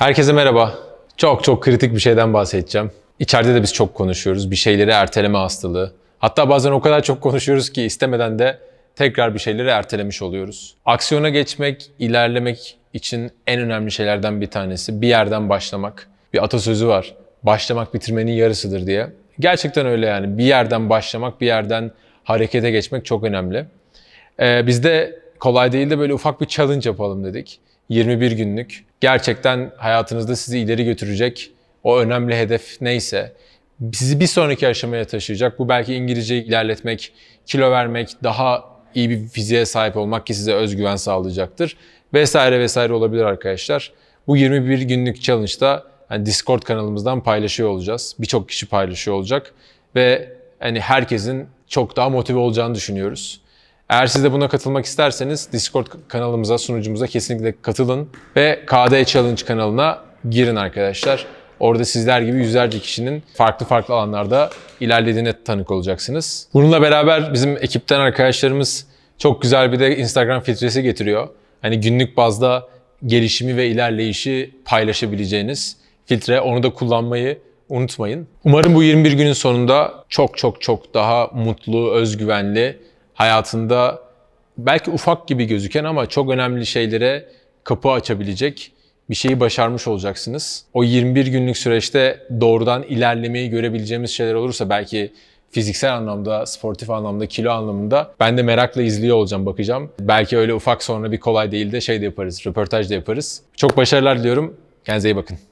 Herkese merhaba. Çok çok kritik bir şeyden bahsedeceğim. İçeride de biz çok konuşuyoruz. Bir şeyleri erteleme hastalığı. Hatta bazen o kadar çok konuşuyoruz ki istemeden de tekrar bir şeyleri ertelemiş oluyoruz. Aksiyona geçmek, ilerlemek için en önemli şeylerden bir tanesi bir yerden başlamak. Bir atasözü var. Başlamak bitirmenin yarısıdır diye. Gerçekten öyle yani. Bir yerden başlamak, bir yerden harekete geçmek çok önemli. Ee, bizde kolay değil de böyle ufak bir challenge yapalım dedik. 21 günlük. Gerçekten hayatınızda sizi ileri götürecek o önemli hedef neyse sizi bir sonraki aşamaya taşıyacak. Bu belki İngilizce ilerletmek, kilo vermek, daha iyi bir fiziğe sahip olmak ki size özgüven sağlayacaktır. Vesaire vesaire olabilir arkadaşlar. Bu 21 günlük challenge'da yani Discord kanalımızdan paylaşıyor olacağız. Birçok kişi paylaşıyor olacak ve hani herkesin çok daha motive olacağını düşünüyoruz. Eğer siz de buna katılmak isterseniz Discord kanalımıza, sunucumuza kesinlikle katılın ve KD Challenge kanalına girin arkadaşlar. Orada sizler gibi yüzlerce kişinin farklı farklı alanlarda ilerlediğine tanık olacaksınız. Bununla beraber bizim ekipten arkadaşlarımız çok güzel bir de Instagram filtresi getiriyor. Hani günlük bazda gelişimi ve ilerleyişi paylaşabileceğiniz filtre. Onu da kullanmayı unutmayın. Umarım bu 21 günün sonunda çok çok çok daha mutlu, özgüvenli hayatında belki ufak gibi gözüken ama çok önemli şeylere kapı açabilecek bir şeyi başarmış olacaksınız. O 21 günlük süreçte doğrudan ilerlemeyi görebileceğimiz şeyler olursa belki fiziksel anlamda, sportif anlamda, kilo anlamında ben de merakla izliyor olacağım, bakacağım. Belki öyle ufak sonra bir kolay değil de şey de yaparız, röportaj da yaparız. Çok başarılar diliyorum. Kendinize iyi bakın.